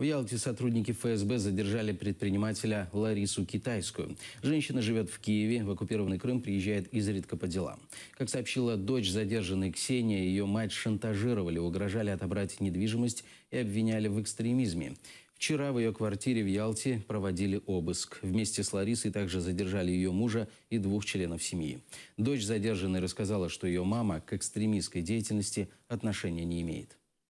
В Ялте сотрудники ФСБ задержали предпринимателя Ларису Китайскую. Женщина живет в Киеве, в оккупированный Крым приезжает изредка по делам. Как сообщила дочь задержанной Ксения, ее мать шантажировали, угрожали отобрать недвижимость и обвиняли в экстремизме. Вчера в ее квартире в Ялте проводили обыск. Вместе с Ларисой также задержали ее мужа и двух членов семьи. Дочь задержанной рассказала, что ее мама к экстремистской деятельности отношения не имеет.